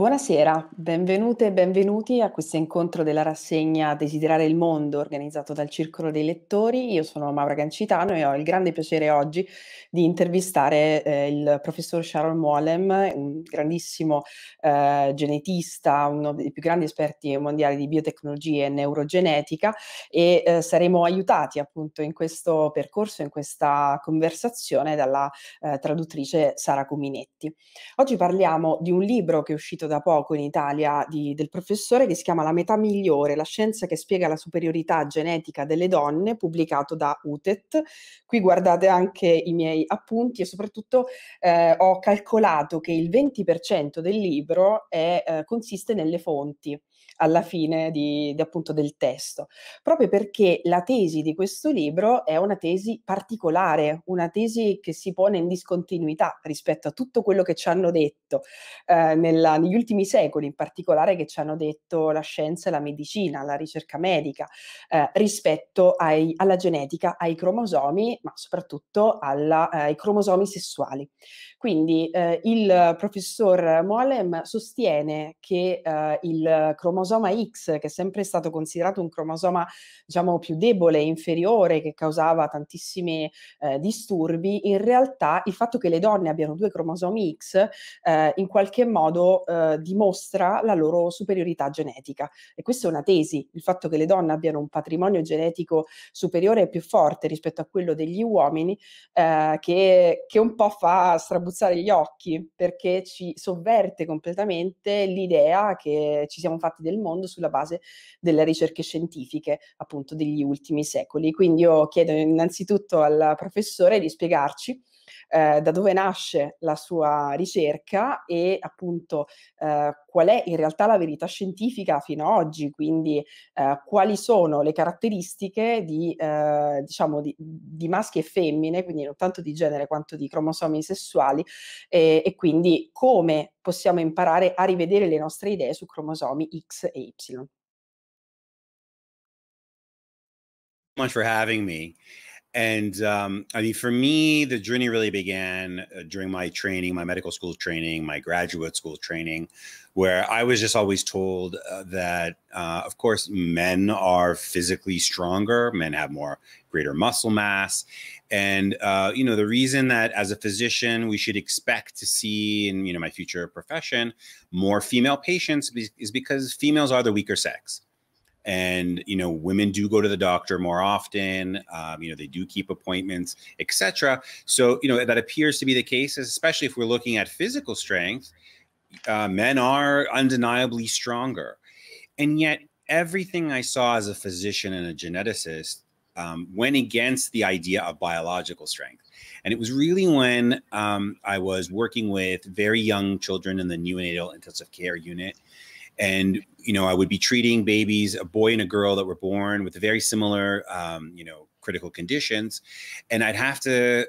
Buonasera, benvenute e benvenuti a questo incontro della rassegna Desiderare il mondo organizzato dal Circolo dei Lettori. Io sono Maura Gancitano e ho il grande piacere oggi di intervistare eh, il professor Sharon Molem, un grandissimo eh, genetista, uno dei più grandi esperti mondiali di biotecnologia e neurogenetica e eh, saremo aiutati appunto in questo percorso, in questa conversazione dalla eh, traduttrice Sara Cuminetti. Oggi parliamo di un libro che è uscito da poco in Italia di, del professore che si chiama La metà migliore, la scienza che spiega la superiorità genetica delle donne, pubblicato da UTET. Qui guardate anche i miei appunti e soprattutto eh, ho calcolato che il 20% del libro è, eh, consiste nelle fonti alla fine di, di, appunto del testo, proprio perché la tesi di questo libro è una tesi particolare, una tesi che si pone in discontinuità rispetto a tutto quello che ci hanno detto eh, nella, negli ultimi secoli, in particolare che ci hanno detto la scienza e la medicina, la ricerca medica, eh, rispetto ai, alla genetica, ai cromosomi, ma soprattutto alla, eh, ai cromosomi sessuali. Quindi eh, il professor Mollem sostiene che eh, il cromosoma cromosoma X, che è sempre stato considerato un cromosoma diciamo più debole, inferiore, che causava tantissimi eh, disturbi, in realtà il fatto che le donne abbiano due cromosomi X eh, in qualche modo eh, dimostra la loro superiorità genetica. E questa è una tesi, il fatto che le donne abbiano un patrimonio genetico superiore e più forte rispetto a quello degli uomini, eh, che, che un po' fa strabuzzare gli occhi perché ci sovverte completamente l'idea che ci siamo fatti del mondo sulla base delle ricerche scientifiche appunto degli ultimi secoli. Quindi io chiedo innanzitutto al professore di spiegarci eh, da dove nasce la sua ricerca e appunto eh, qual è in realtà la verità scientifica fino ad oggi, quindi eh, quali sono le caratteristiche di, eh, diciamo di, di maschi e femmine, quindi non tanto di genere quanto di cromosomi sessuali eh, e quindi come possiamo imparare a rivedere le nostre idee su cromosomi X e Y. much for having me. And um, I mean, for me, the journey really began uh, during my training, my medical school training, my graduate school training, where I was just always told uh, that, uh, of course, men are physically stronger, men have more greater muscle mass. And, uh, you know, the reason that as a physician, we should expect to see in, you know, my future profession more female patients is because females are the weaker sex and you know women do go to the doctor more often um, you know they do keep appointments etc so you know that appears to be the case especially if we're looking at physical strength uh, men are undeniably stronger and yet everything i saw as a physician and a geneticist um, went against the idea of biological strength and it was really when um, i was working with very young children in the neonatal intensive care unit and you know, I would be treating babies, a boy and a girl that were born with very similar, um, you know, critical conditions, and I'd have to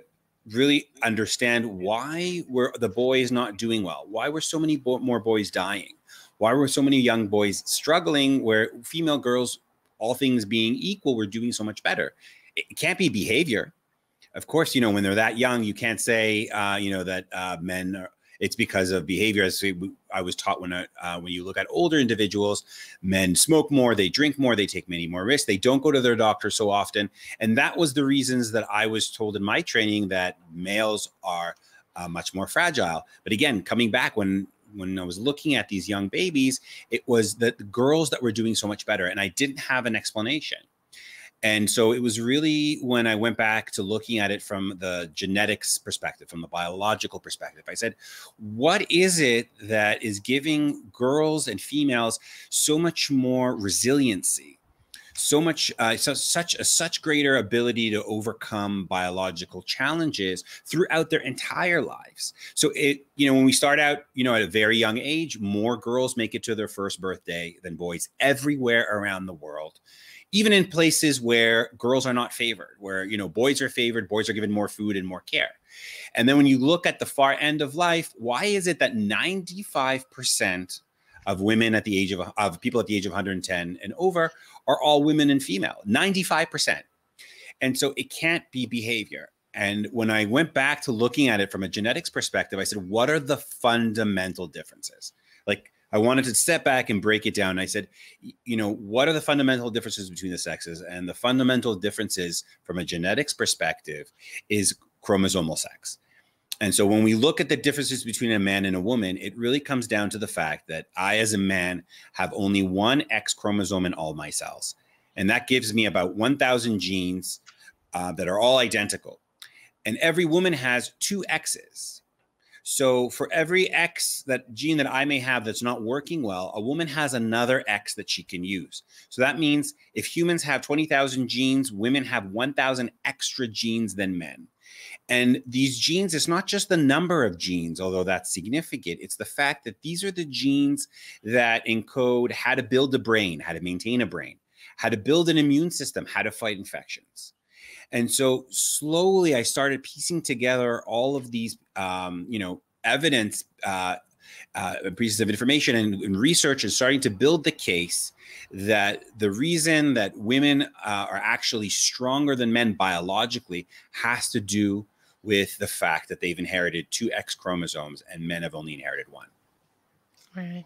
really understand why were the boys not doing well, why were so many bo more boys dying, why were so many young boys struggling, where female girls, all things being equal, were doing so much better. It can't be behavior. Of course, you know, when they're that young, you can't say, uh, you know, that uh, men are, it's because of behavior. As we, I was taught when I, uh, when you look at older individuals, men smoke more, they drink more, they take many more risks, they don't go to their doctor so often, and that was the reasons that I was told in my training that males are uh, much more fragile. But again, coming back when when I was looking at these young babies, it was that the girls that were doing so much better, and I didn't have an explanation. And so it was really when I went back to looking at it from the genetics perspective, from the biological perspective, I said, what is it that is giving girls and females so much more resiliency? So much, uh, so, such a such greater ability to overcome biological challenges throughout their entire lives. So it, you know, when we start out, you know, at a very young age, more girls make it to their first birthday than boys everywhere around the world even in places where girls are not favored, where you know boys are favored, boys are given more food and more care. And then when you look at the far end of life, why is it that 95% of women at the age of, of people at the age of 110 and over are all women and female? 95%. And so it can't be behavior. And when I went back to looking at it from a genetics perspective, I said, what are the fundamental differences? Like I wanted to step back and break it down. I said, you know, what are the fundamental differences between the sexes? And the fundamental differences from a genetics perspective is chromosomal sex. And so when we look at the differences between a man and a woman, it really comes down to the fact that I, as a man, have only one X chromosome in all my cells. And that gives me about 1,000 genes uh, that are all identical. And every woman has two X's. So for every X that gene that I may have that's not working well, a woman has another X that she can use. So that means if humans have 20,000 genes, women have 1,000 extra genes than men. And these genes, it's not just the number of genes, although that's significant. It's the fact that these are the genes that encode how to build a brain, how to maintain a brain, how to build an immune system, how to fight infections. And so slowly I started piecing together all of these, um, you know, evidence uh, uh, pieces of information and, and, research and starting to build the case that the reason that women uh, are actually stronger than men biologically has to do with the fact that they've inherited two X chromosomes and men have only inherited one. Right.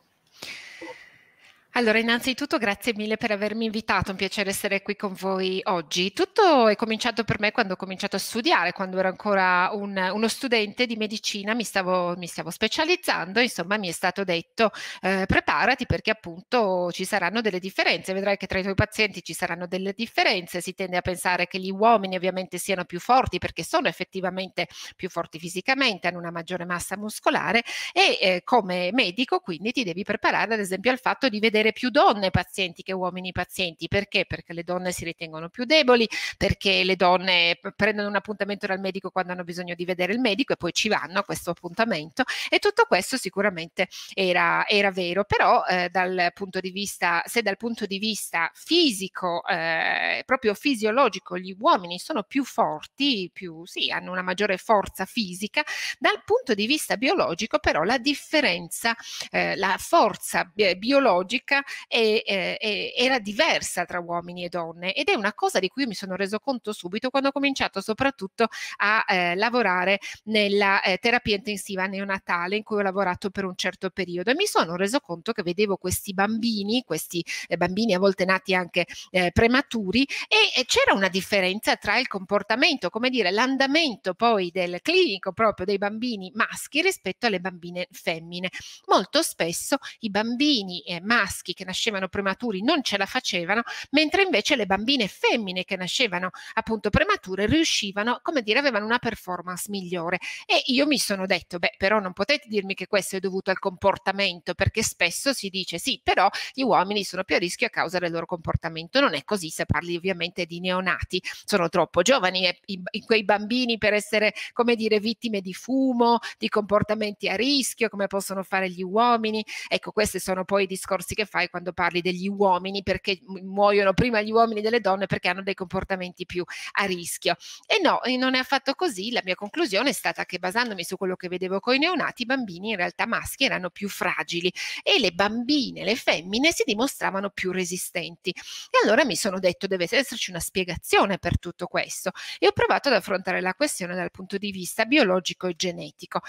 Allora, innanzitutto grazie mille per avermi invitato, è un piacere essere qui con voi oggi. Tutto è cominciato per me quando ho cominciato a studiare, quando ero ancora un, uno studente di medicina, mi stavo, mi stavo, specializzando, insomma mi è stato detto eh, preparati perché appunto ci saranno delle differenze, vedrai che tra i tuoi pazienti ci saranno delle differenze, si tende a pensare che gli uomini ovviamente siano più forti perché sono effettivamente più forti fisicamente, hanno una maggiore massa muscolare e eh, come medico quindi ti devi preparare ad esempio al fatto di vedere avere più donne pazienti che uomini pazienti. Perché? Perché le donne si ritengono più deboli, perché le donne prendono un appuntamento dal medico quando hanno bisogno di vedere il medico e poi ci vanno a questo appuntamento e tutto questo sicuramente era, era vero, però eh, dal punto di vista, se dal punto di vista fisico, eh, proprio fisiologico, gli uomini sono più forti, più, sì, hanno una maggiore forza fisica, dal punto di vista biologico però la differenza, eh, la forza bi biologica economica e, eh, era diversa tra uomini e donne ed è una cosa di cui mi sono reso conto subito quando ho cominciato soprattutto a eh, lavorare nella eh, terapia intensiva neonatale in cui ho lavorato per un certo periodo e mi sono reso conto che vedevo questi bambini, questi eh, bambini a volte nati anche eh, prematuri e, e c'era una differenza tra il comportamento, come dire, l'andamento poi del clinico proprio dei bambini maschi rispetto alle bambine femmine. Molto spesso i bambini eh, maschi maschi che nascevano prematuri non ce la facevano, mentre invece le bambine femmine che nascevano appunto premature riuscivano, come dire, avevano una performance migliore. E io mi sono detto, beh, però non potete dirmi che questo è dovuto al comportamento, perché spesso si dice sì, però gli uomini sono più a rischio a causa del loro comportamento. Non è così se parli ovviamente di neonati, sono troppo giovani e i, i, quei bambini per essere, come dire, vittime di fumo, di comportamenti a rischio, come possono fare gli uomini. Ecco, questi sono poi i discorsi che fai quando parli degli uomini, perché muoiono prima gli uomini delle donne perché hanno dei comportamenti più a rischio. E no, non è affatto così. La mia conclusione è stata che basandomi su quello che vedevo con i neonati, i bambini in realtà maschi erano più fragili e le bambine, le femmine si dimostravano più resistenti. E allora mi sono detto deve esserci una spiegazione per tutto questo e ho provato ad affrontare la questione dal punto di vista biologico e genetico.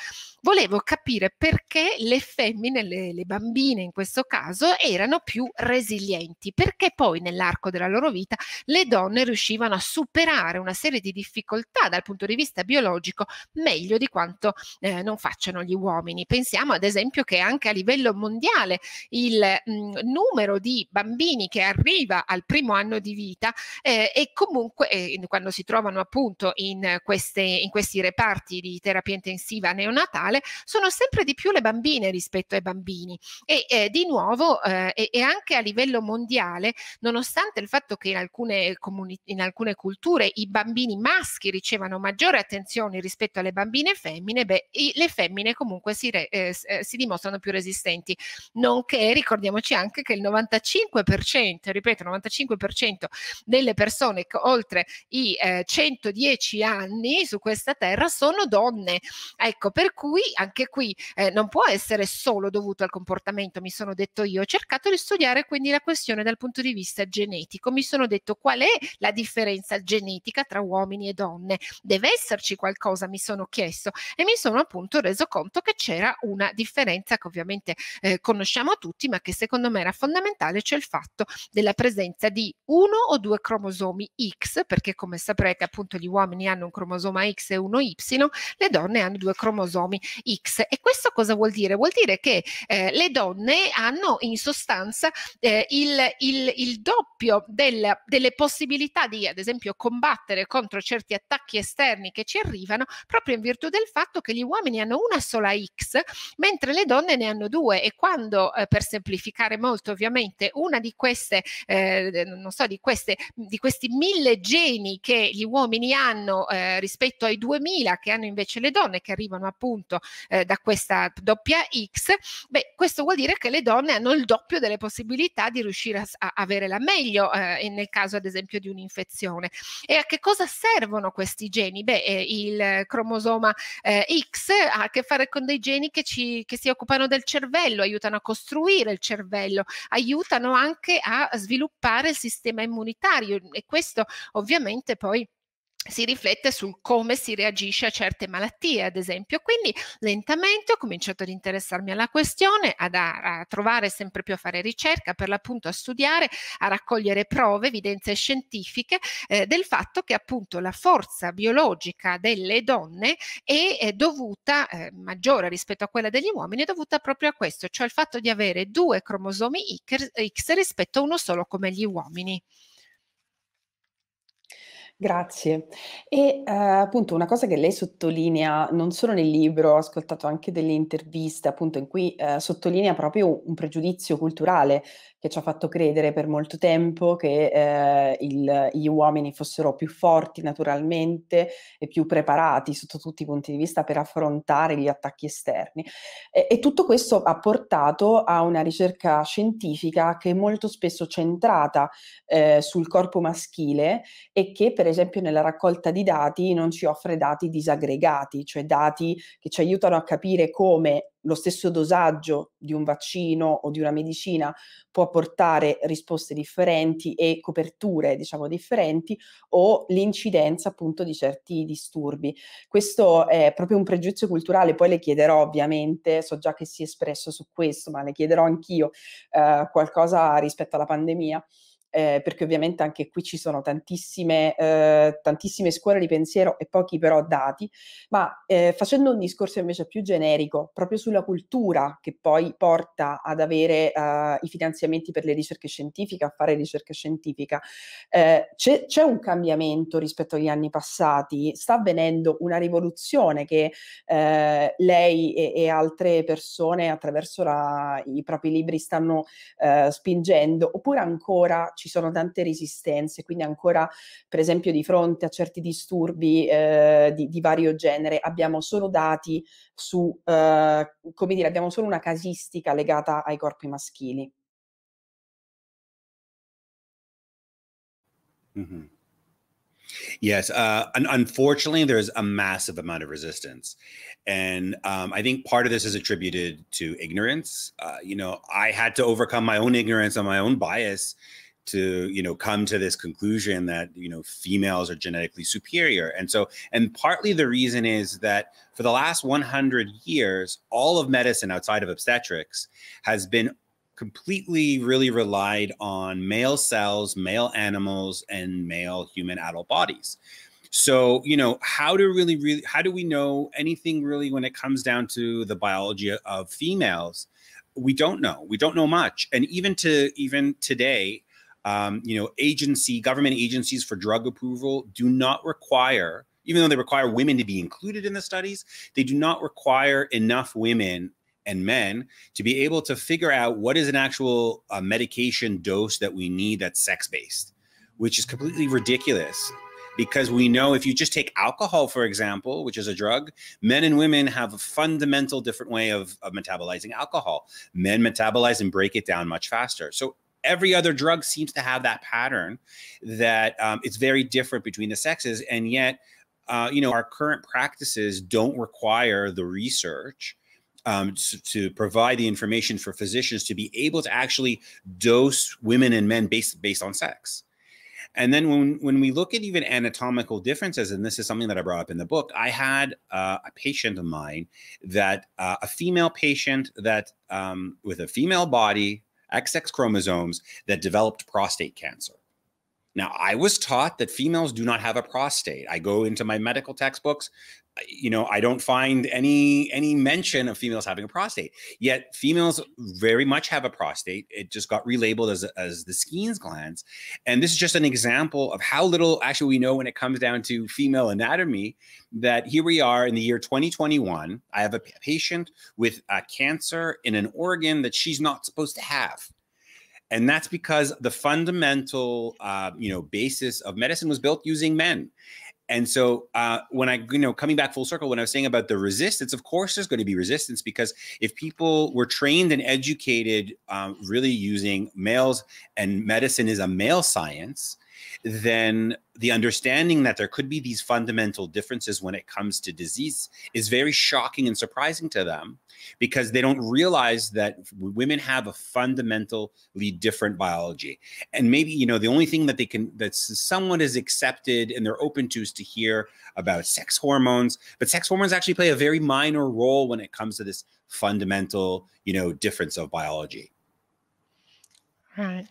Volevo capire perché le femmine, le, le bambine in questo caso, erano erano più resilienti perché poi nell'arco della loro vita le donne riuscivano a superare una serie di difficoltà dal punto di vista biologico meglio di quanto eh, non facciano gli uomini. Pensiamo ad esempio che anche a livello mondiale il mh, mm, numero di bambini che arriva al primo anno di vita eh, e comunque eh, quando si trovano appunto in, queste, in questi reparti di terapia intensiva neonatale sono sempre di più le bambine rispetto ai bambini e eh, di nuovo eh, eh, e, e, anche a livello mondiale, nonostante il fatto che in alcune, comuni- in alcune culture i bambini maschi ricevano maggiore attenzione rispetto alle bambine femmine, beh, i, le femmine comunque si, re, eh, eh si dimostrano più resistenti. Nonché ricordiamoci anche che il 95%, ripeto, 95% delle persone che oltre i eh, 110 anni su questa terra sono donne. Ecco, per cui anche qui eh, non può essere solo dovuto al comportamento, mi sono detto io, cercate cercato di studiare quindi la questione dal punto di vista genetico. Mi sono detto qual è la differenza genetica tra uomini e donne. Deve esserci qualcosa, mi sono chiesto e mi sono appunto reso conto che c'era una differenza che ovviamente eh, conosciamo tutti, ma che secondo me era fondamentale, cioè il fatto della presenza di uno o due cromosomi X, perché come saprete appunto gli uomini hanno un cromosoma X e uno Y, le donne hanno due cromosomi X. E questo cosa vuol dire? Vuol dire che eh, le donne hanno in sostanza sostanza eh, il, il, il, doppio del, delle possibilità di, ad esempio, combattere contro certi attacchi esterni che ci arrivano proprio in virtù del fatto che gli uomini hanno una sola X, mentre le donne ne hanno due e quando, eh, per semplificare molto ovviamente, una di queste, eh, non so, di, queste, di questi mille geni che gli uomini hanno eh, rispetto ai 2000 che hanno invece le donne che arrivano appunto eh, da questa doppia X, beh, questo vuol dire che le donne hanno il doppio doppio delle possibilità di riuscire a, a avere la meglio eh, nel caso ad esempio di un'infezione. E a che cosa servono questi geni? Beh, eh, il cromosoma eh, X ha a che fare con dei geni che, ci, che si occupano del cervello, aiutano a costruire il cervello, aiutano anche a sviluppare il sistema immunitario e questo ovviamente poi si riflette sul come si reagisce a certe malattie, ad esempio. Quindi lentamente ho cominciato ad interessarmi alla questione, ad a, a, trovare sempre più a fare ricerca, per l'appunto a studiare, a raccogliere prove, evidenze scientifiche eh, del fatto che appunto la forza biologica delle donne è, è dovuta, eh, maggiore rispetto a quella degli uomini, è dovuta proprio a questo, cioè al fatto di avere due cromosomi X rispetto a uno solo come gli uomini. Grazie. E, ehm, appunto una cosa che lei sottolinea non solo nel libro, ho ascoltato anche delle interviste appunto in cui, ehm, sottolinea proprio un pregiudizio culturale che ci ha fatto credere per molto tempo che eh, il, gli uomini fossero più forti naturalmente e più preparati sotto tutti i punti di vista per affrontare gli attacchi esterni. E, e tutto questo ha portato a una ricerca scientifica che è molto spesso centrata eh, sul corpo maschile e che per esempio nella raccolta di dati non ci offre dati disaggregati, cioè dati che ci aiutano a capire come lo stesso dosaggio di un vaccino o di una medicina può portare risposte differenti e coperture, diciamo, differenti o l'incidenza appunto di certi disturbi. Questo è proprio un pregiudizio culturale, poi le chiederò ovviamente, so già che si è espresso su questo, ma le chiederò anch'io eh, qualcosa rispetto alla pandemia eh, perché ovviamente anche qui ci sono tantissime, eh, tantissime, scuole di pensiero e pochi però dati, ma eh, facendo un discorso invece più generico, proprio sulla cultura che poi porta ad avere eh, i finanziamenti per le ricerche scientifiche, a fare ricerca scientifica, eh, c'è, c'è, un cambiamento rispetto agli anni passati, sta avvenendo una rivoluzione che eh, lei e, e, altre persone attraverso la, i propri libri stanno spingendo, oppure ancora ci sono tante resistenze, quindi ancora per esempio di fronte a certi disturbi eh, di, di, vario genere abbiamo solo dati su, eh, come dire, abbiamo solo una casistica legata ai corpi maschili. Mm-hmm. Yes, uh, unfortunately, there's a massive amount of resistance, and um, I think part of this is attributed to ignorance. Uh, you know, I had to overcome my own ignorance and my own bias to you know come to this conclusion that you know females are genetically superior and so and partly the reason is that for the last 100 years all of medicine outside of obstetrics has been completely really relied on male cells male animals and male human adult bodies so you know how do really really how do we know anything really when it comes down to the biology of females we don't know we don't know much and even to even today um, you know, agency, government agencies for drug approval do not require, even though they require women to be included in the studies, they do not require enough women and men to be able to figure out what is an actual uh, medication dose that we need that's sex based, which is completely ridiculous because we know if you just take alcohol, for example, which is a drug, men and women have a fundamental different way of, of metabolizing alcohol. Men metabolize and break it down much faster. So every other drug seems to have that pattern that um, it's very different between the sexes. And yet, uh, you know, our current practices don't require the research um, to, to, provide the information for physicians to be able to actually dose women and men based based on sex. And then when when we look at even anatomical differences, and this is something that I brought up in the book, I had uh, a patient of mine that uh, a female patient that um, with a female body XX chromosomes that developed prostate cancer. Now, I was taught that females do not have a prostate. I go into my medical textbooks, you know i don't find any any mention of females having a prostate yet females very much have a prostate it just got relabeled as as the skene's glands and this is just an example of how little actually we know when it comes down to female anatomy that here we are in the year 2021 i have a patient with a uh, cancer in an organ that she's not supposed to have and that's because the fundamental uh, you know basis of medicine was built using men and so uh, when I, you know, coming back full circle, when I was saying about the resistance, of course, there's going to be resistance because if people were trained and educated, um, really using males and medicine is a male science, then the understanding that there could be these fundamental differences when it comes to disease is very shocking and surprising to them because they don't realize that women have a fundamentally different biology and maybe you know the only thing that they can that someone is accepted and they're open to is to hear about sex hormones but sex hormones actually play a very minor role when it comes to this fundamental you know difference of biology Right.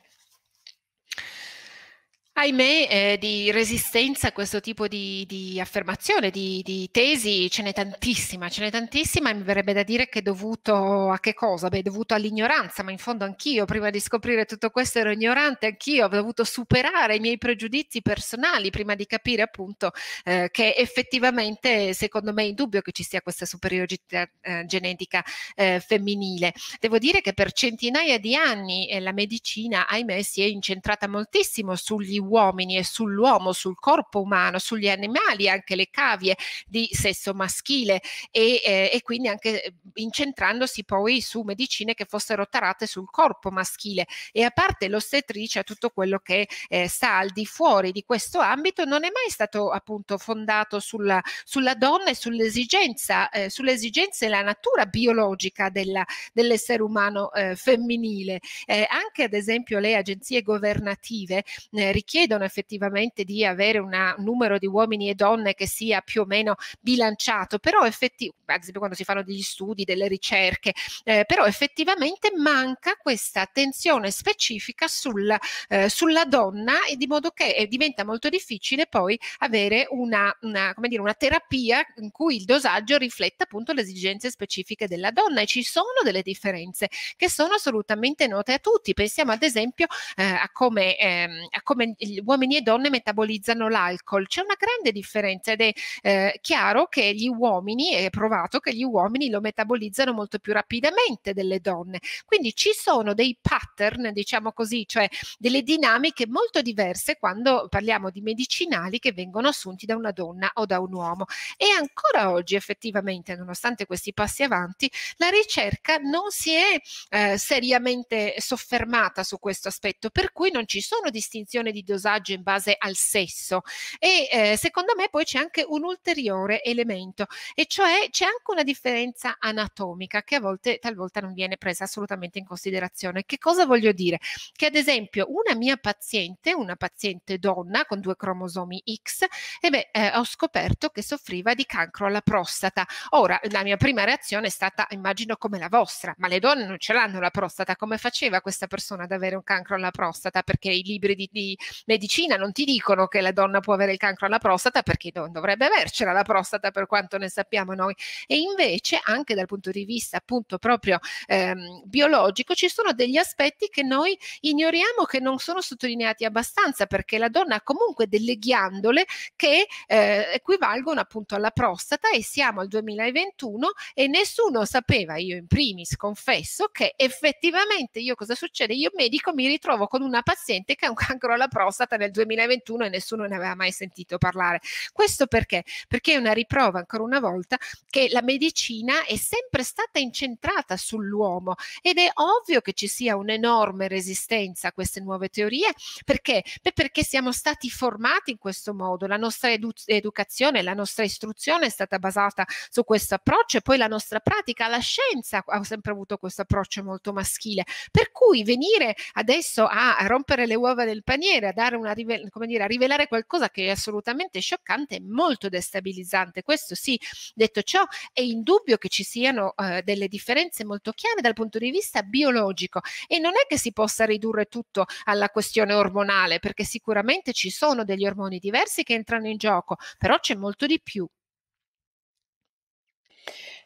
Ahimè, eh, di resistenza a questo tipo di, di affermazione, di, di, tesi, ce n'è tantissima, ce n'è tantissima e mi verrebbe da dire che è dovuto a che cosa? Beh, è dovuto all'ignoranza, ma in fondo anch'io, prima di scoprire tutto questo ero ignorante, anch'io ho dovuto superare i miei pregiudizi personali prima di capire appunto eh, che effettivamente secondo me è indubbio che ci sia questa superiorità eh, genetica eh, femminile. Devo dire che per centinaia di anni eh, la medicina, ahimè, si è incentrata moltissimo sugli uomini e sull'uomo, sul corpo umano, sugli animali, anche le cavie di sesso maschile e, eh, e quindi anche eh, incentrandosi poi su medicine che fossero tarate sul corpo maschile e a parte l'ostetricia tutto quello che eh, sta al di fuori di questo ambito non è mai stato appunto fondato sulla, sulla donna e sull'esigenza eh, sull'esigenza e la natura biologica della, dell'essere umano eh, femminile eh, anche ad esempio le agenzie governative eh, richiedono chiedono effettivamente di avere una, un numero di uomini e donne che sia più o meno bilanciato, però effettivamente, ad esempio quando si fanno degli studi, delle ricerche, eh, però effettivamente manca questa attenzione specifica sul, eh, sulla donna e di modo che eh, diventa molto difficile poi avere una, una, dire, una terapia in cui il dosaggio rifletta appunto le esigenze specifiche della donna e ci sono delle differenze che sono assolutamente note a tutti. Pensiamo ad esempio eh, a, come, ehm, a come uomini e donne metabolizzano l'alcol. C'è una grande differenza ed è eh, chiaro che gli uomini, è provato che gli uomini lo metabolizzano molto più rapidamente delle donne. Quindi ci sono dei pattern, diciamo così, cioè delle dinamiche molto diverse quando parliamo di medicinali che vengono assunti da una donna o da un uomo. E ancora oggi effettivamente, nonostante questi passi avanti, la ricerca non si è eh, seriamente soffermata su questo aspetto, per cui non ci sono distinzioni di dosaggi dosaggio in base al sesso e eh, secondo me poi c'è anche un ulteriore elemento e cioè c'è anche una differenza anatomica che a volte talvolta non viene presa assolutamente in considerazione. Che cosa voglio dire? Che ad esempio una mia paziente, una paziente donna con due cromosomi X, e eh beh, eh, ho scoperto che soffriva di cancro alla prostata. Ora, la mia prima reazione è stata, immagino, come la vostra, ma le donne non ce l'hanno la prostata. Come faceva questa persona ad avere un cancro alla prostata? Perché i libri di, di, medicina non ti dicono che la donna può avere il cancro alla prostata perché non dovrebbe avercela la prostata per quanto ne sappiamo noi e invece anche dal punto di vista appunto proprio ehm, biologico ci sono degli aspetti che noi ignoriamo che non sono sottolineati abbastanza perché la donna ha comunque delle ghiandole che eh, equivalgono appunto alla prostata e siamo al 2021 e nessuno sapeva, io in primis confesso, che effettivamente io cosa succede? Io medico mi ritrovo con una paziente che ha un cancro alla prostata prostata nel 2021 e nessuno ne aveva mai sentito parlare. Questo perché? Perché è una riprova ancora una volta che la medicina è sempre stata incentrata sull'uomo ed è ovvio che ci sia un'enorme resistenza a queste nuove teorie perché? Beh, perché siamo stati formati in questo modo, la nostra edu educazione, la nostra istruzione è stata basata su questo approccio e poi la nostra pratica, la scienza ha sempre avuto questo approccio molto maschile, per cui venire adesso a rompere le uova del paniere, a dare una, come dire, a rivelare qualcosa che è assolutamente scioccante e molto destabilizzante. Questo sì, detto ciò, è indubbio che ci siano eh, delle differenze molto chiare dal punto di vista biologico e non è che si possa ridurre tutto alla questione ormonale, perché sicuramente ci sono degli ormoni diversi che entrano in gioco, però c'è molto di più.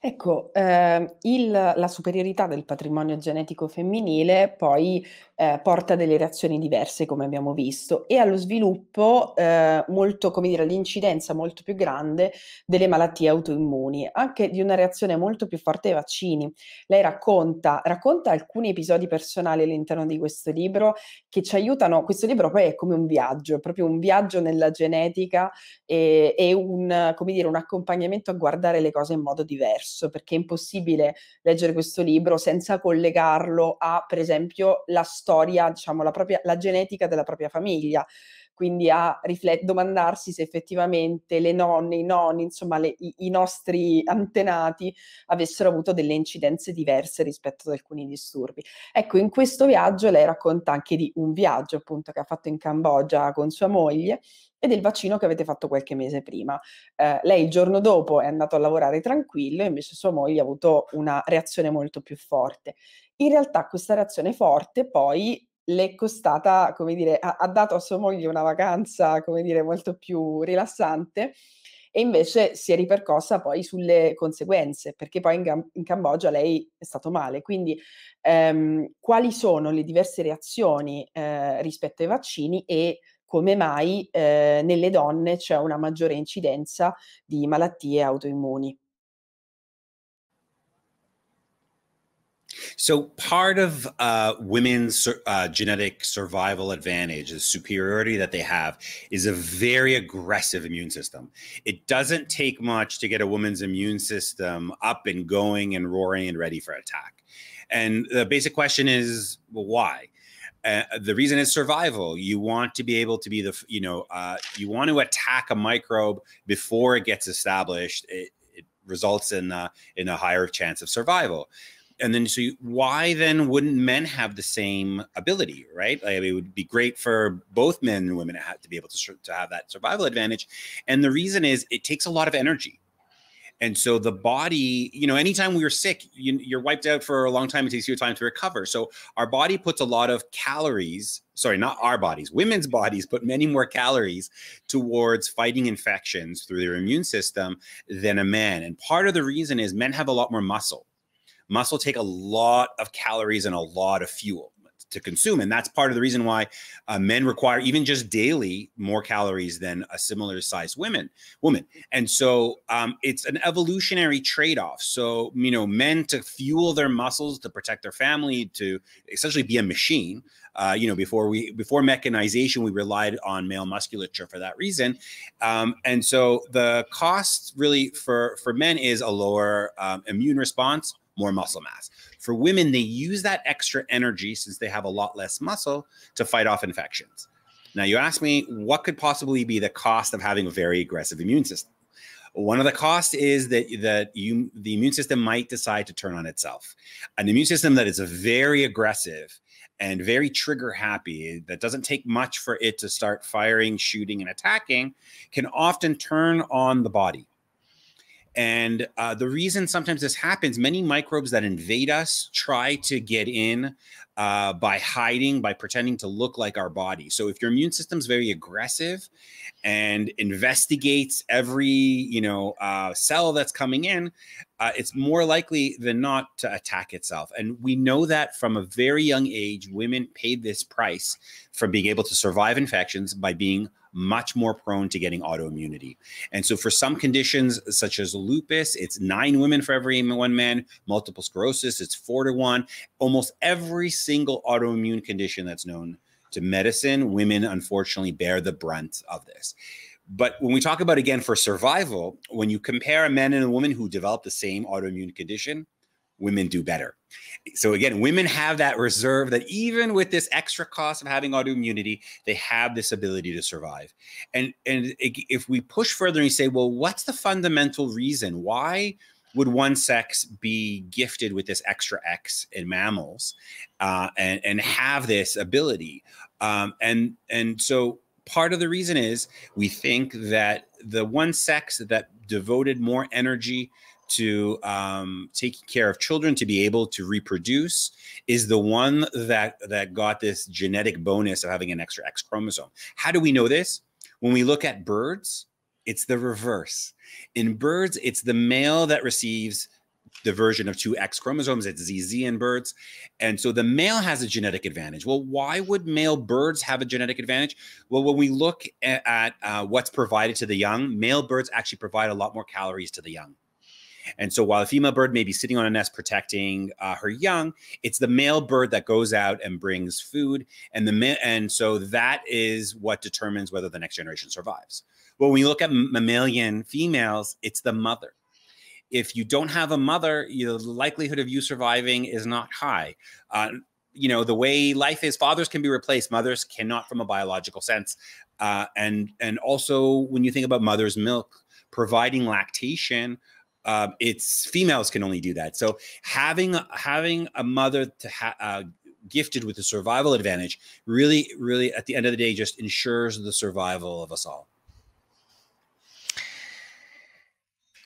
Ecco, ehm, il la superiorità del patrimonio genetico femminile poi, ehm, porta a delle reazioni diverse, come abbiamo visto, e allo sviluppo, ehm, molto come dire, all'incidenza molto più grande delle malattie autoimmuni, anche di una reazione molto più forte ai vaccini. Lei racconta racconta alcuni episodi personali all'interno di questo libro che ci aiutano questo libro poi è come un viaggio, è proprio un viaggio nella genetica e e un, come dire, un accompagnamento a guardare le cose in modo diverso complesso perché è impossibile leggere questo libro senza collegarlo a, per esempio, la storia, diciamo, la, propria, la genetica della propria famiglia quindi a riflet- domandarsi se effettivamente le nonne, i nonni, insomma le, i, i, nostri antenati avessero avuto delle incidenze diverse rispetto ad alcuni disturbi. Ecco, in questo viaggio lei racconta anche di un viaggio appunto che ha fatto in Cambogia con sua moglie e del vaccino che avete fatto qualche mese prima. Eh, lei il giorno dopo è andato a lavorare tranquillo invece sua moglie ha avuto una reazione molto più forte. In realtà questa reazione forte poi le è costata, come dire, ha, ha dato a sua moglie una vacanza, come dire, molto più rilassante e invece si è ripercossa poi sulle conseguenze, perché poi in, in Cambogia lei è stato male. Quindi ehm, quali sono le diverse reazioni eh, rispetto ai vaccini e come mai eh, nelle donne c'è una maggiore incidenza di malattie autoimmuni? So, part of uh, women's uh, genetic survival advantage, the superiority that they have, is a very aggressive immune system. It doesn't take much to get a woman's immune system up and going and roaring and ready for attack. And the basic question is well, why? Uh, the reason is survival. You want to be able to be the, you know, uh, you want to attack a microbe before it gets established. It, it results in uh, in a higher chance of survival and then so you, why then wouldn't men have the same ability right like, it would be great for both men and women to, have, to be able to, to have that survival advantage and the reason is it takes a lot of energy and so the body you know anytime we're sick you, are wiped out for a long time it takes you time to recover so our body puts a lot of calories sorry not our bodies women's bodies put many more calories towards fighting infections through their immune system than a man and part of the reason is men have a lot more muscle muscle take a lot of calories and a lot of fuel to consume. And that's part of the reason why uh, men require even just daily more calories than a similar sized women, woman. And so um, it's an evolutionary trade-off. So, you know, men to fuel their muscles, to protect their family, to essentially be a machine. Uh, you know, before we, before mechanization, we relied on male musculature for that reason. Um, and so the cost really for, for men is a lower um, immune response more muscle mass. For women, they use that extra energy since they have a lot less muscle to fight off infections. Now, you ask me what could possibly be the cost of having a very aggressive immune system? One of the costs is that that you the immune system might decide to turn on itself. An immune system that is very aggressive and very trigger happy that doesn't take much for it to start firing, shooting and attacking can often turn on the body. And uh, the reason sometimes this happens, many microbes that invade us try to get in uh, by hiding, by pretending to look like our body. So if your immune system's very aggressive and investigates every you know uh, cell that's coming in, uh, it's more likely than not to attack itself. And we know that from a very young age, women paid this price for being able to survive infections by being much more prone to getting autoimmunity. And so, for some conditions such as lupus, it's nine women for every one man, multiple sclerosis, it's four to one. Almost every single autoimmune condition that's known to medicine, women unfortunately bear the brunt of this. But when we talk about again for survival, when you compare a man and a woman who develop the same autoimmune condition, women do better. So again, women have that reserve that even with this extra cost of having autoimmunity, they have this ability to survive. And and if we push further and say, well, what's the fundamental reason why would one sex be gifted with this extra X in mammals, uh, and and have this ability? Um, and and so part of the reason is we think that the one sex that devoted more energy to um, taking care of children to be able to reproduce is the one that that got this genetic bonus of having an extra X chromosome. How do we know this? When we look at birds, it's the reverse. In birds, it's the male that receives the version of two X chromosomes. It's ZZ in birds. And so the male has a genetic advantage. Well, why would male birds have a genetic advantage? Well, when we look at, at uh, what's provided to the young, male birds actually provide a lot more calories to the young. And so while a female bird may be sitting on a nest protecting uh, her young, it's the male bird that goes out and brings food. And the ma- and so that is what determines whether the next generation survives. Well, when you look at mammalian females, it's the mother. If you don't have a mother, the likelihood of you surviving is not high. Uh, you know the way life is fathers can be replaced mothers cannot from a biological sense uh, and and also when you think about mother's milk providing lactation um, it's females can only do that. So having having a mother to ha- uh, gifted with a survival advantage really, really at the end of the day just ensures the survival of us all.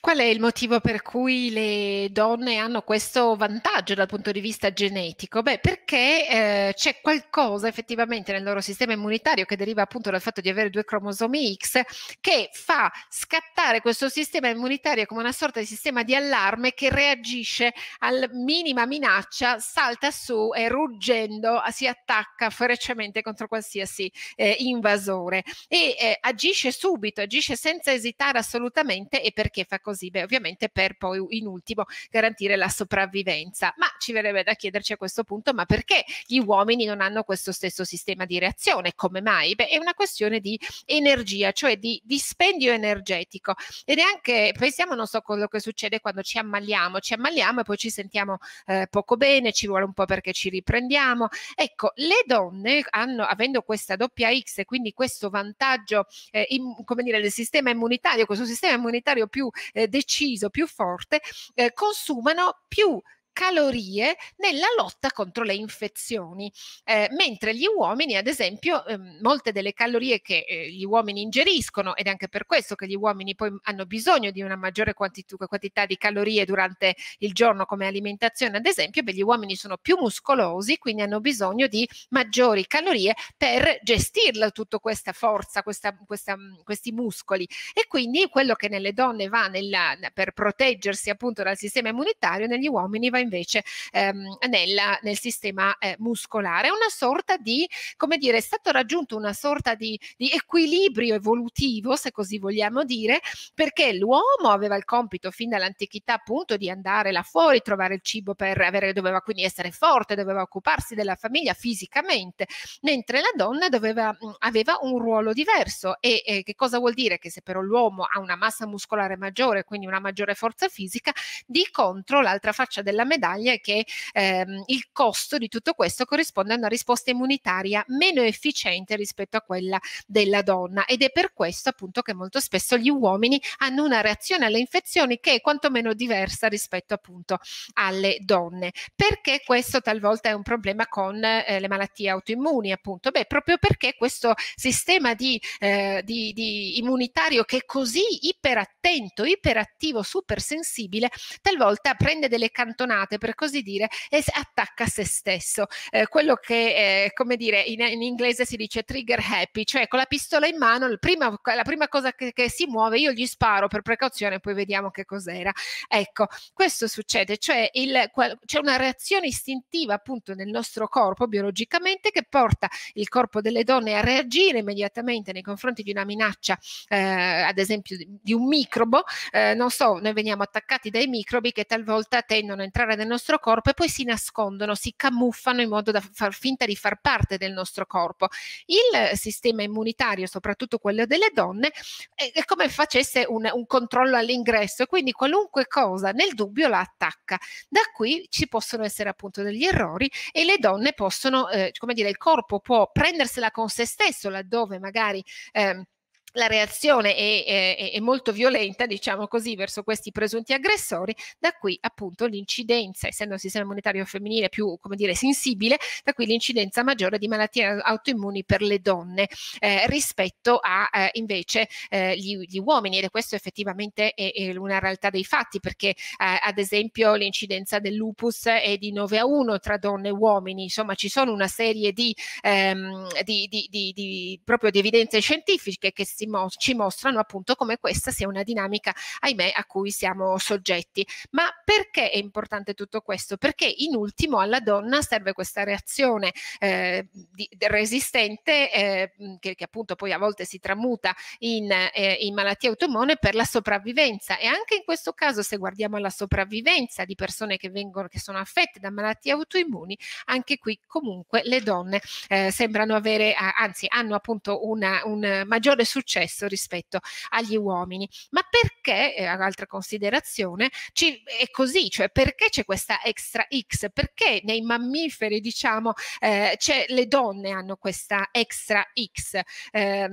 Qual è il motivo per cui le donne hanno questo vantaggio dal punto di vista genetico? Beh, perché eh, c'è qualcosa effettivamente nel loro sistema immunitario che deriva appunto dal fatto di avere due cromosomi X che fa scattare questo sistema immunitario come una sorta di sistema di allarme che reagisce alla minima minaccia, salta su e ruggendo ah, si attacca ferocemente contro qualsiasi eh, invasore e eh, agisce subito, agisce senza esitare assolutamente e perché fa così? così, beh, ovviamente per poi in ultimo garantire la sopravvivenza. Ma ci verrebbe da chiederci a questo punto, ma perché gli uomini non hanno questo stesso sistema di reazione? Come mai? Beh, è una questione di energia, cioè di dispendio energetico. Ed è anche, pensiamo, non so quello che succede quando ci ammaliamo, ci ammaliamo e poi ci sentiamo eh, poco bene, ci vuole un po' perché ci riprendiamo. Ecco, le donne hanno, avendo questa doppia X e quindi questo vantaggio, eh, in, come dire, del sistema immunitario, questo sistema immunitario più eh, deciso, più forte, eh, consumano più calorie nella lotta contro le infezioni, eh, mentre gli uomini, ad esempio, eh, molte delle calorie che eh, gli uomini ingeriscono, ed è anche per questo che gli uomini poi hanno bisogno di una maggiore quantit- quantità di calorie durante il giorno come alimentazione, ad esempio, beh, gli uomini sono più muscolosi, quindi hanno bisogno di maggiori calorie per gestirla tutta questa forza, questa, questa, questi muscoli. E quindi quello che nelle donne va nella, per proteggersi appunto dal sistema immunitario, negli uomini va invece ehm, nella, nel sistema eh, muscolare. È una sorta di, come dire, è stato raggiunto una sorta di, di equilibrio evolutivo, se così vogliamo dire, perché l'uomo aveva il compito fin dall'antichità appunto di andare là fuori, trovare il cibo per avere, doveva quindi essere forte, doveva occuparsi della famiglia fisicamente, mentre la donna doveva, mm, aveva un ruolo diverso. E eh, che cosa vuol dire? Che se però l'uomo ha una massa muscolare maggiore, quindi una maggiore forza fisica, di contro l'altra faccia della medaglia medaglia è che ehm, il costo di tutto questo corrisponde a una risposta immunitaria meno efficiente rispetto a quella della donna ed è per questo appunto che molto spesso gli uomini hanno una reazione alle infezioni che è quantomeno diversa rispetto appunto alle donne. Perché questo talvolta è un problema con eh, le malattie autoimmuni appunto? Beh, proprio perché questo sistema di, eh, di, di immunitario che è così iperattento, iperattivo, supersensibile, talvolta prende delle cantonate sfortunate per così dire e attacca se stesso. Eh, quello che, eh, come dire, in, in, inglese si dice trigger happy, cioè con la pistola in mano, la prima, la prima cosa che, che, si muove, io gli sparo per precauzione, poi vediamo che cos'era. Ecco, questo succede, cioè il, qual, c'è una reazione istintiva appunto nel nostro corpo biologicamente che porta il corpo delle donne a reagire immediatamente nei confronti di una minaccia, eh, ad esempio di, di un microbo. Eh, non so, noi veniamo attaccati dai microbi che talvolta tendono a entrare entrare nel nostro corpo e poi si nascondono, si camuffano in modo da far finta di far parte del nostro corpo. Il sistema immunitario, soprattutto quello delle donne, è come facesse un, un controllo all'ingresso, quindi qualunque cosa nel dubbio la attacca. Da qui ci possono essere appunto degli errori e le donne possono, eh, come dire, il corpo può prendersela con se stesso laddove magari... Eh, la reazione è, è, è, molto violenta, diciamo così, verso questi presunti aggressori, da qui appunto l'incidenza, essendo un sistema immunitario femminile più, come dire, sensibile, da qui l'incidenza maggiore di malattie autoimmuni per le donne eh, rispetto a eh, invece eh, gli, gli, uomini ed è questo effettivamente è, è una realtà dei fatti perché eh, ad esempio l'incidenza del lupus è di 9 a 1 tra donne e uomini, insomma ci sono una serie di, ehm, di, di, di proprio di evidenze scientifiche che si mo- ci mostrano appunto come questa sia una dinamica, ahimè, a cui siamo soggetti. Ma perché è importante tutto questo? Perché in ultimo alla donna serve questa reazione eh, di, resistente eh, che, che, appunto poi a volte si tramuta in, eh, in malattia automone per la sopravvivenza e anche in questo caso se guardiamo alla sopravvivenza di persone che, vengono, che sono affette da malattie autoimmuni, anche qui comunque le donne eh, sembrano avere, anzi hanno appunto una, un maggiore successo successo rispetto agli uomini. Ma perché, eh, altra considerazione, ci, è così, cioè perché c'è questa extra X? Perché nei mammiferi, diciamo, eh, le donne hanno questa extra X? Eh,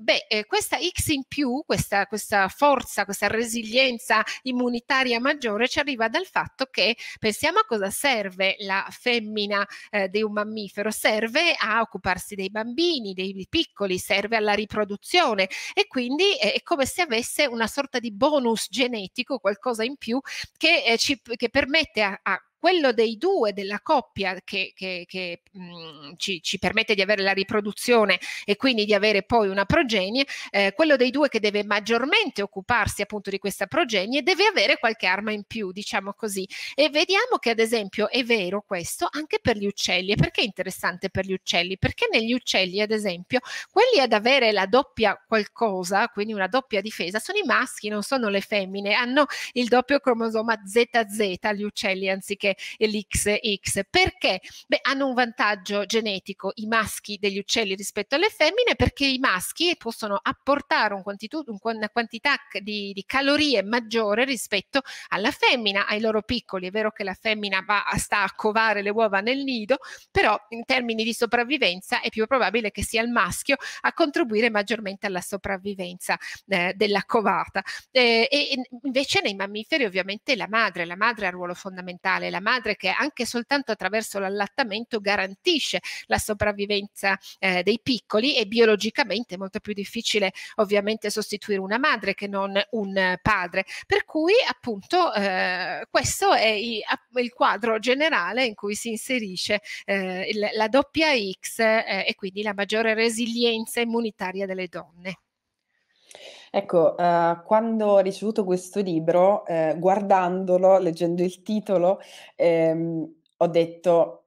beh, eh, questa X in più, questa, questa forza, questa resilienza immunitaria maggiore ci arriva dal fatto che pensiamo a cosa serve la femmina eh, di un mammifero, serve a occuparsi dei bambini, dei piccoli, serve alla riproduzione, genitore e quindi eh, è come se avesse una sorta di bonus genetico, qualcosa in più che, eh, ci, che permette a, a quello dei due, della coppia che, che, che mh, mhmm, ci, ci, permette di avere la riproduzione e quindi di avere poi una progenie, eh, quello dei due che deve maggiormente occuparsi appunto di questa progenie deve avere qualche arma in più, diciamo così. E vediamo che ad esempio è vero questo anche per gli uccelli. E perché è interessante per gli uccelli? Perché negli uccelli ad esempio quelli ad avere la doppia qualcosa, quindi una doppia difesa, sono i maschi, non sono le femmine, hanno il doppio cromosoma ZZ gli uccelli anziché l'XX. Perché? Beh, hanno un vantaggio genetico i maschi degli uccelli rispetto alle femmine perché i maschi possono apportare un una quantità di, di calorie maggiore rispetto alla femmina, ai loro piccoli. È vero che la femmina va, sta a covare le uova nel nido, però in termini di sopravvivenza è più probabile che sia il maschio a contribuire maggiormente alla sopravvivenza eh, della covata. Eh, e invece nei mammiferi ovviamente la madre, la madre ha un ruolo fondamentale, la madre che anche soltanto attraverso l'allattamento garantisce la sopravvivenza eh, dei piccoli e biologicamente è molto più difficile ovviamente sostituire una madre che non un padre. Per cui appunto eh, questo è il, il, quadro generale in cui si inserisce eh, il, la doppia X eh, e quindi la maggiore resilienza immunitaria delle donne. Ecco, eh, quando ho ricevuto questo libro, eh, guardandolo, leggendo il titolo, ehm, ho detto,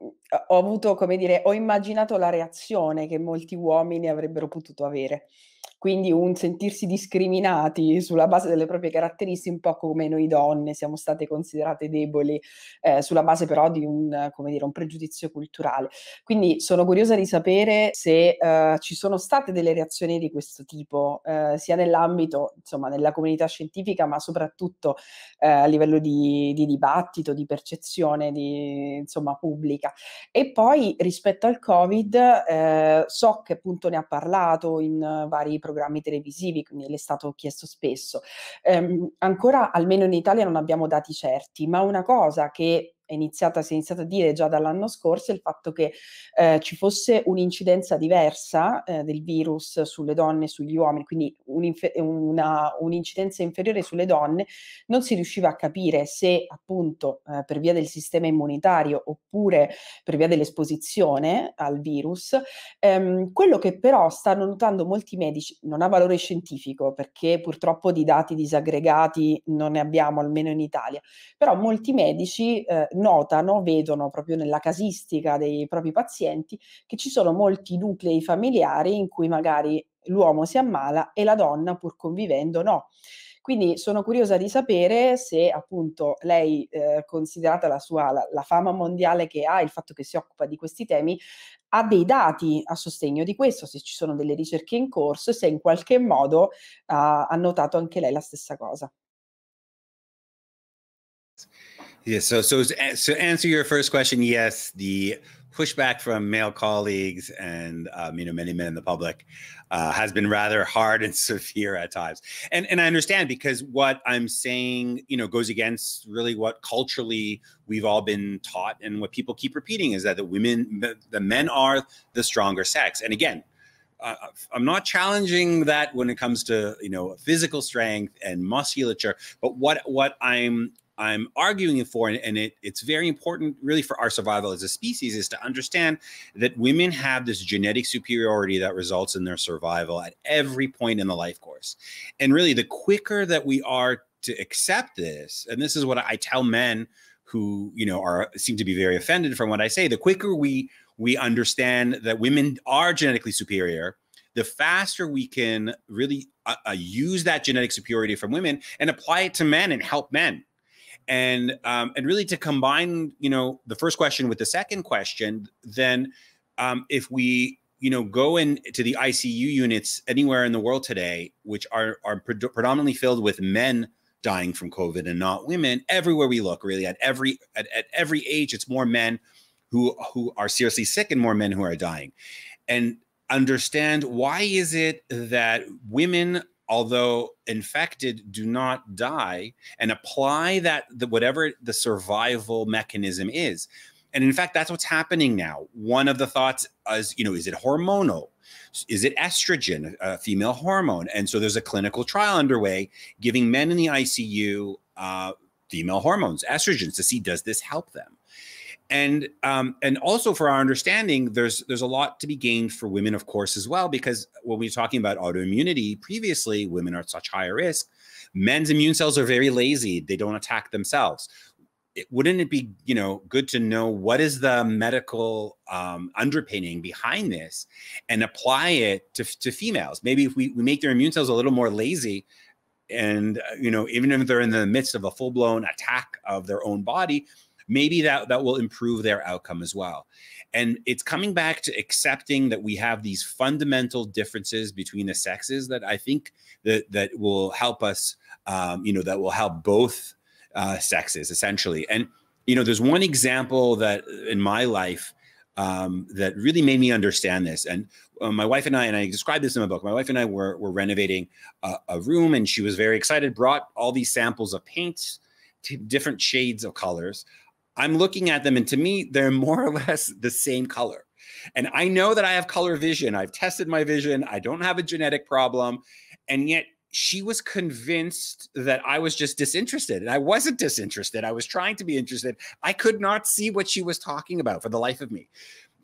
ho avuto, come dire, ho immaginato la reazione che molti uomini avrebbero potuto avere quindi un sentirsi discriminati sulla base delle proprie caratteristiche, un po' come noi donne siamo state considerate deboli eh, sulla base però di un, dire, un, pregiudizio culturale. Quindi sono curiosa di sapere se eh, ci sono state delle reazioni di questo tipo, eh, sia nell'ambito, insomma, nella comunità scientifica, ma soprattutto eh, a livello di, di, dibattito, di percezione di, insomma, pubblica. E poi rispetto al Covid, eh, so che appunto ne ha parlato in vari programmi televisivi, quindi le è stato chiesto spesso. Ehm, ancora, almeno in Italia, non abbiamo dati certi, ma una cosa che è iniziata, si è iniziata a dire già dall'anno scorso, il fatto che eh, ci fosse un'incidenza diversa eh, del virus sulle donne e sugli uomini, quindi una, un'incidenza inferiore sulle donne, non si riusciva a capire se appunto eh, per via del sistema immunitario oppure per via dell'esposizione al virus. Ehm, quello che però stanno notando molti medici non ha valore scientifico perché purtroppo di dati disaggregati non ne abbiamo, almeno in Italia, però molti medici eh, notano, vedono proprio nella casistica dei propri pazienti che ci sono molti nuclei familiari in cui magari l'uomo si ammala e la donna pur convivendo no. Quindi sono curiosa di sapere se appunto lei, eh, considerata la sua la, la, fama mondiale che ha, il fatto che si occupa di questi temi, ha dei dati a sostegno di questo, se ci sono delle ricerche in corso e se in qualche modo eh, ha notato anche lei la stessa cosa. Yeah. So, so so answer your first question. Yes, the pushback from male colleagues and um, you know many men in the public uh, has been rather hard and severe at times. And and I understand because what I'm saying you know goes against really what culturally we've all been taught and what people keep repeating is that the women the men are the stronger sex. And again. Uh, I'm not challenging that when it comes to you know physical strength and musculature, but what what I'm I'm arguing for, and, and it, it's very important, really, for our survival as a species, is to understand that women have this genetic superiority that results in their survival at every point in the life course. And really, the quicker that we are to accept this, and this is what I tell men who, you know, are seem to be very offended from what I say, the quicker we we understand that women are genetically superior, the faster we can really uh, uh use that genetic superiority from women and apply it to men and help men and um, and really to combine you know the first question with the second question then um, if we you know go into the icu units anywhere in the world today which are are predominantly filled with men dying from covid and not women everywhere we look really at every at, at every age it's more men who who are seriously sick and more men who are dying and understand why is it that women although infected do not die and apply that the, whatever the survival mechanism is and in fact that's what's happening now one of the thoughts is you know is it hormonal is it estrogen a female hormone and so there's a clinical trial underway giving men in the icu uh, female hormones estrogens to see does this help them and um, and also for our understanding, there's there's a lot to be gained for women, of course, as well, because when we are talking about autoimmunity previously, women are at such higher risk. Men's immune cells are very lazy; they don't attack themselves. It, wouldn't it be you know good to know what is the medical um, underpinning behind this, and apply it to, to females? Maybe if we, we make their immune cells a little more lazy, and uh, you know even if they're in the midst of a full blown attack of their own body maybe that that will improve their outcome as well and it's coming back to accepting that we have these fundamental differences between the sexes that i think that that will help us um, you know that will help both uh, sexes essentially and you know there's one example that uh, in my life um, that really made me understand this. And uh, my wife and I, and I described this in my book, my wife and I were, were renovating a, a room and she was very excited, brought all these samples of paints, different shades of colors I'm looking at them, and to me, they're more or less the same color. And I know that I have color vision. I've tested my vision. I don't have a genetic problem. And yet she was convinced that I was just disinterested. And I wasn't disinterested. I was trying to be interested. I could not see what she was talking about for the life of me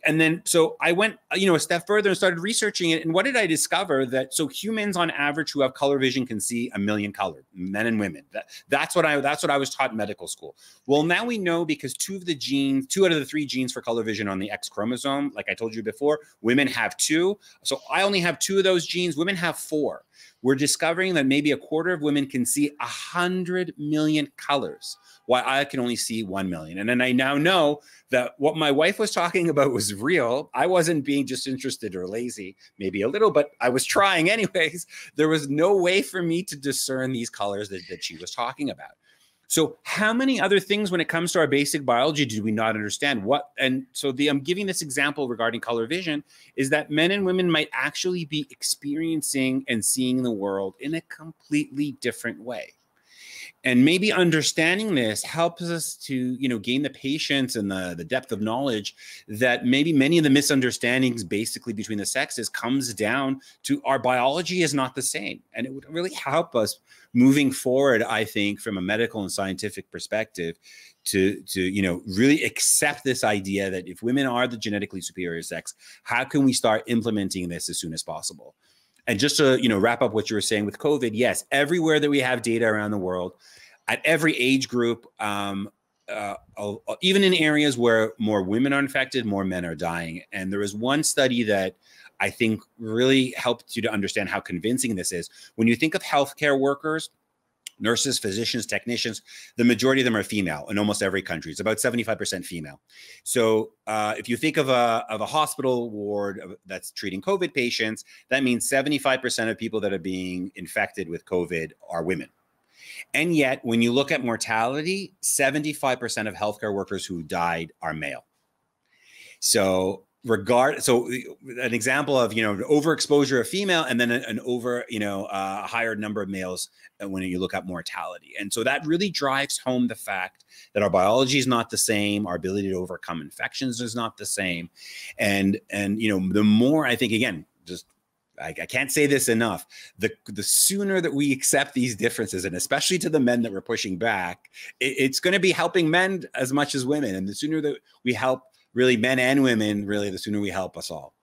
and then so I went, uh, you know, a step further and started researching it. And what did I discover? That so humans on average who have color vision can see a million color, men and women. That, that's what I that's what I was taught in medical school. Well, now we know because two of the genes, two out of the three genes for color vision on the X chromosome, like I told you before, women have two. So I only have two of those genes. Women have four. We're discovering that maybe a quarter of women can see 100 million colors, while I can only see 1 million. And then I now know that what my wife was talking about was real. I wasn't being just interested or lazy, maybe a little, but I was trying anyways. There was no way for me to discern these colors that, that she was talking about. So, how many other things when it comes to our basic biology do we not understand? What and so the I'm giving this example regarding color vision is that men and women might actually be experiencing and seeing the world in a completely different way and maybe understanding this helps us to you know gain the patience and the, the depth of knowledge that maybe many of the misunderstandings basically between the sexes comes down to our biology is not the same and it would really help us moving forward i think from a medical and scientific perspective to to you know really accept this idea that if women are the genetically superior sex how can we start implementing this as soon as possible and just to you know wrap up what you were saying with COVID, yes, everywhere that we have data around the world, at every age group, um, uh, even in areas where more women are infected, more men are dying. And there was one study that I think really helped you to understand how convincing this is. When you think of healthcare workers, nurses, physicians, technicians, the majority of them are female in almost every country. It's about 75% female. So uh, if you think of a, of a hospital ward that's treating COVID patients, that means 75% of people that are being infected with COVID are women. And yet, when you look at mortality, 75% of healthcare workers who died are male. So regard so an example of you know overexposure of female and then an, an over you know uh, higher number of males uh, when you look at mortality and so that really drives home the fact that our biology is not the same our ability to overcome infections is not the same and and you know the more i think again just I, I, can't say this enough. The the sooner that we accept these differences, and especially to the men that we're pushing back, it, it's going to be helping men as much as women. And the sooner that we help really men and women, really, the sooner we help us all.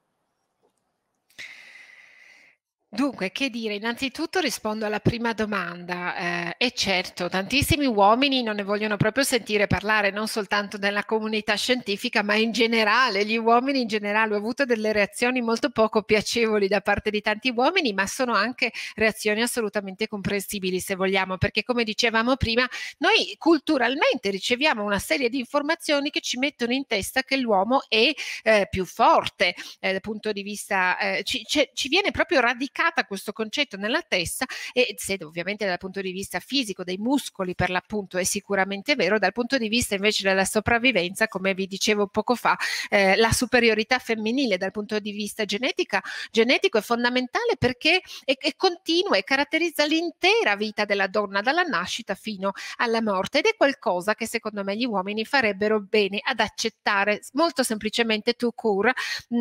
Dunque, che dire? Innanzitutto rispondo alla prima domanda. Eh, e certo, tantissimi uomini non ne vogliono proprio sentire parlare, non soltanto nella comunità scientifica, ma in generale, gli uomini in generale. Ho avuto delle reazioni molto poco piacevoli da parte di tanti uomini, ma sono anche reazioni assolutamente comprensibili, se vogliamo, perché come dicevamo prima, noi culturalmente riceviamo una serie di informazioni che ci mettono in testa che l'uomo è eh, più forte eh, dal punto di vista, eh, ci, ci viene proprio radicato radicata questo concetto nella testa e se ovviamente dal punto di vista fisico dei muscoli per l'appunto è sicuramente vero, dal punto di vista invece della sopravvivenza, come vi dicevo poco fa, eh, la superiorità femminile dal punto di vista genetica, genetico è fondamentale perché è, è continua e caratterizza l'intera vita della donna dalla nascita fino alla morte ed è qualcosa che secondo me gli uomini farebbero bene ad accettare molto semplicemente tu cure,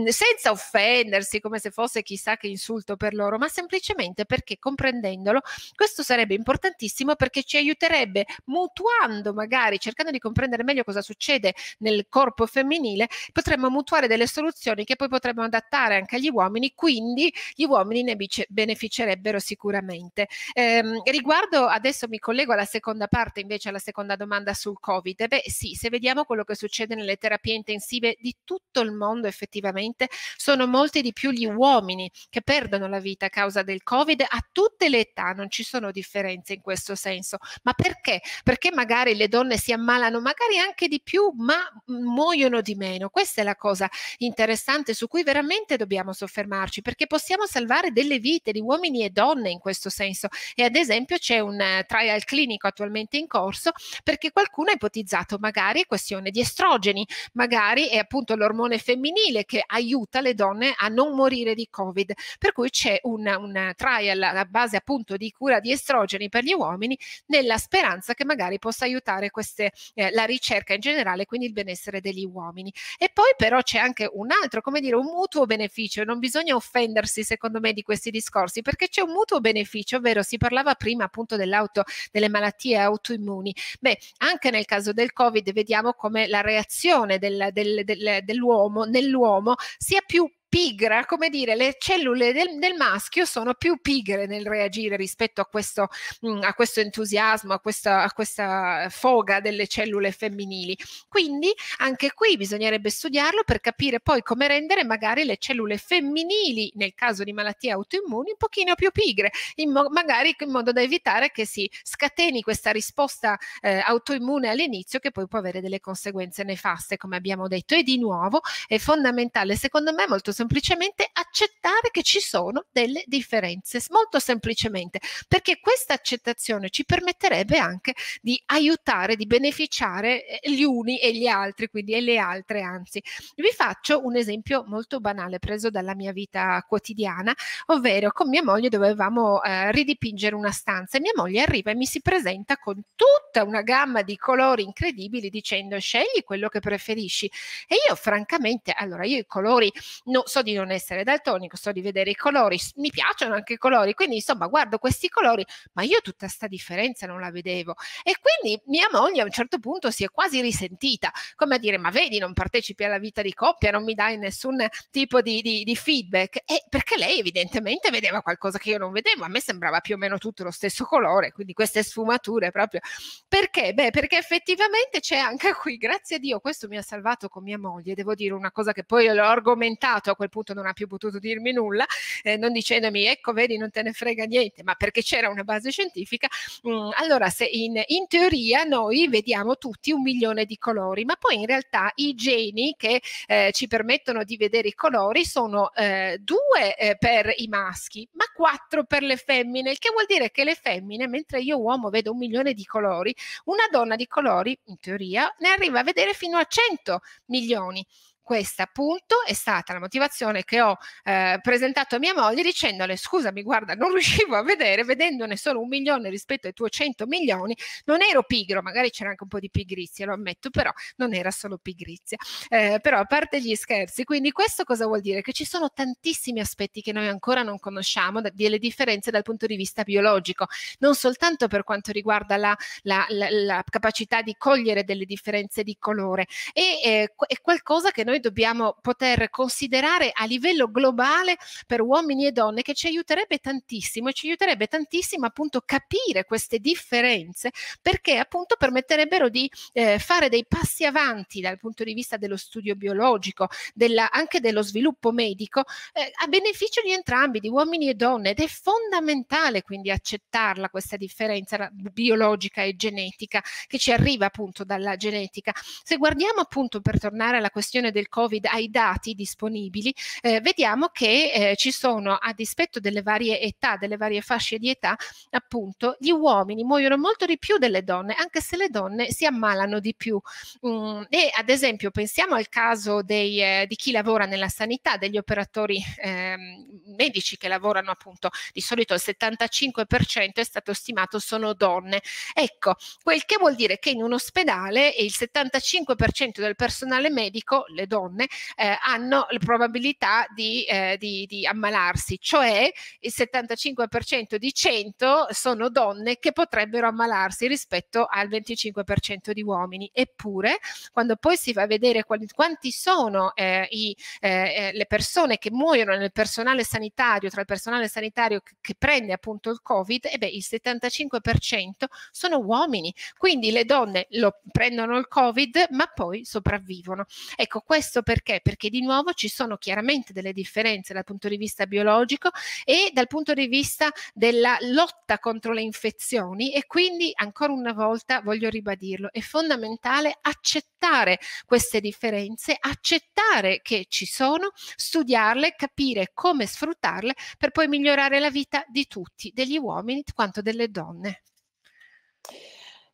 senza offendersi come se fosse chissà che insulto per loro euro, ma semplicemente perché comprendendolo questo sarebbe importantissimo perché ci aiuterebbe mutuando magari, cercando di comprendere meglio cosa succede nel corpo femminile, potremmo mutuare delle soluzioni che poi potremmo adattare anche agli uomini, quindi gli uomini ne beneficerebbero sicuramente. Eh, riguardo adesso mi collego alla seconda parte, invece alla seconda domanda sul Covid. Beh sì, se vediamo quello che succede nelle terapie intensive di tutto il mondo effettivamente, sono molti di più gli uomini che perdono la vita vita a causa del Covid a tutte le età, non ci sono differenze in questo senso. Ma perché? Perché magari le donne si ammalano magari anche di più, ma mm, muoiono di meno. Questa è la cosa interessante su cui veramente dobbiamo soffermarci, perché possiamo salvare delle vite di uomini e donne in questo senso. E ad esempio c'è un eh, trial clinico attualmente in corso perché qualcuno ha ipotizzato magari questione di estrogeni, magari è appunto l'ormone femminile che aiuta le donne a non morire di Covid, per cui c'è un, un trial a base appunto di cura di estrogeni per gli uomini nella speranza che magari possa aiutare queste, eh, la ricerca in generale, quindi il benessere degli uomini. E poi però c'è anche un altro, come dire, un mutuo beneficio, non bisogna offendersi secondo me di questi discorsi, perché c'è un mutuo beneficio, ovvero si parlava prima appunto dell'auto, delle malattie autoimmuni. Beh, anche nel caso del Covid vediamo come la reazione del, del, del, dell'uomo nell'uomo sia più pigra, come dire, le cellule del, del maschio sono più pigre nel reagire rispetto a questo, mm, a questo entusiasmo, a questa, a questa, foga delle cellule femminili. Quindi anche qui bisognerebbe studiarlo per capire poi come rendere magari le cellule femminili, nel caso di malattie autoimmuni, un pochino più pigre, in mo- magari in modo da evitare che si scateni questa risposta eh, autoimmune all'inizio che poi può avere delle conseguenze nefaste, come abbiamo detto. E di nuovo è fondamentale, secondo me molto semplicemente accettare che ci sono delle differenze, molto semplicemente, perché questa accettazione ci permetterebbe anche di aiutare, di beneficiare eh, gli uni e gli altri, quindi e le altre anzi. Vi faccio un esempio molto banale preso dalla mia vita quotidiana, ovvero con mia moglie dovevamo eh, ridipingere una stanza e mia moglie arriva e mi si presenta con tutta una gamma di colori incredibili dicendo scegli quello che preferisci e io francamente allora io i colori no, so di non essere daltonico, so di vedere i colori, mi piacciono anche i colori, quindi insomma guardo questi colori, ma io tutta questa differenza non la vedevo. E quindi mia moglie a un certo punto si è quasi risentita, come a dire, ma vedi, non partecipi alla vita di coppia, non mi dai nessun tipo di, di, di feedback, e perché lei evidentemente vedeva qualcosa che io non vedevo, a me sembrava più o meno tutto lo stesso colore, quindi queste sfumature proprio. Perché? Beh, perché effettivamente c'è anche qui, grazie a Dio, questo mi ha salvato con mia moglie, devo dire una cosa che poi l'ho argomentato quel punto non ha più potuto dirmi nulla, eh, non dicendomi ecco vedi non te ne frega niente, ma perché c'era una base scientifica, mh, mm, allora se in, in teoria noi vediamo tutti un milione di colori, ma poi in realtà i geni che eh, ci permettono di vedere i colori sono eh, due eh, per i maschi, ma quattro per le femmine, il che vuol dire che le femmine, mentre io uomo vedo un milione di colori, una donna di colori, in teoria, ne arriva a vedere fino a 100 milioni. Questa appunto è stata la motivazione che ho eh, presentato a mia moglie dicendole scusami guarda non riuscivo a vedere, vedendone solo un milione rispetto ai tuoi 100 milioni, non ero pigro, magari c'era anche un po' di pigrizia, lo ammetto, però non era solo pigrizia. Eh, però a parte gli scherzi, quindi questo cosa vuol dire? Che ci sono tantissimi aspetti che noi ancora non conosciamo, delle differenze dal punto di vista biologico, non soltanto per quanto riguarda la, la, la, la capacità di cogliere delle differenze di colore, e, eh, è qualcosa che noi noi dobbiamo poter considerare a livello globale per uomini e donne che ci aiuterebbe tantissimo e ci aiuterebbe tantissimo appunto capire queste differenze perché appunto permetterebbero di eh, fare dei passi avanti dal punto di vista dello studio biologico, della, anche dello sviluppo medico eh, a beneficio di entrambi, di uomini e donne ed è fondamentale quindi accettarla questa differenza biologica e genetica che ci arriva appunto dalla genetica. Se guardiamo appunto per tornare alla questione del Covid ai dati disponibili, eh, vediamo che eh, ci sono, a dispetto delle varie età, delle varie fasce di età, appunto, gli uomini muoiono molto di più delle donne, anche se le donne si ammalano di più. Mm, e ad esempio pensiamo al caso dei, eh, di chi lavora nella sanità, degli operatori ehm, medici che lavorano appunto, di solito il 75% è stato stimato sono donne. Ecco, quel che vuol dire che in un ospedale il 75% del personale medico, le donne, eh, hanno la probabilità di, eh, di, di ammalarsi, cioè il 75% di 100 sono donne che potrebbero ammalarsi rispetto al 25% di uomini. Eppure, quando poi si va a vedere quali, quanti sono eh, i, eh, eh, le persone che muoiono nel personale sanitario, tra il personale sanitario che, che prende appunto il Covid, e eh beh, il 75% sono uomini. Quindi le donne lo, prendono il Covid, ma poi sopravvivono. Ecco, questo questo perché? Perché di nuovo ci sono chiaramente delle differenze dal punto di vista biologico e dal punto di vista della lotta contro le infezioni e quindi ancora una volta voglio ribadirlo, è fondamentale accettare queste differenze, accettare che ci sono, studiarle, capire come sfruttarle per poi migliorare la vita di tutti, degli uomini quanto delle donne.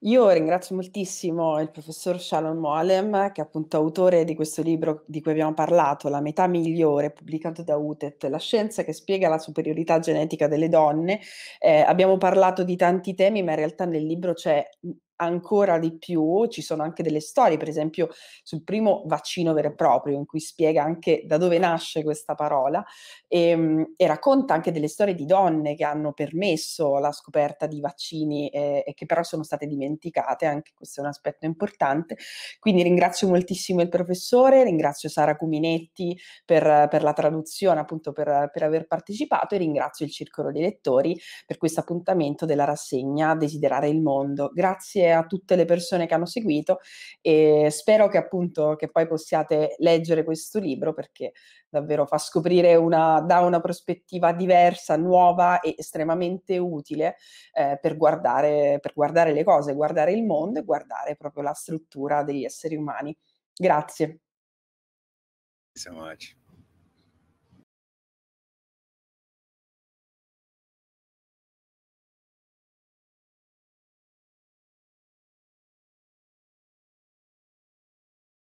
Io ringrazio moltissimo il professor Shalom Moalem, che è appunto autore di questo libro di cui abbiamo parlato, La metà migliore, pubblicato da UTET, La scienza che spiega la superiorità genetica delle donne. Eh, abbiamo parlato di tanti temi, ma in realtà nel libro c'è ancora di più, ci sono anche delle storie, per esempio sul primo vaccino vero e proprio, in cui spiega anche da dove nasce questa parola e, ehm, e racconta anche delle storie di donne che hanno permesso la scoperta di vaccini eh, e che però sono state dimenticate, anche questo è un aspetto importante. Quindi ringrazio moltissimo il professore, ringrazio Sara Cuminetti per, per la traduzione, appunto per, per aver partecipato e ringrazio il Circolo dei Lettori per questo appuntamento della rassegna Desiderare il Mondo. Grazie a tutte le persone che hanno seguito e spero che appunto che poi possiate leggere questo libro perché davvero fa scoprire una, da una prospettiva diversa, nuova e estremamente utile eh, per, guardare, per guardare le cose, guardare il mondo e guardare proprio la struttura degli esseri umani. Grazie. so much.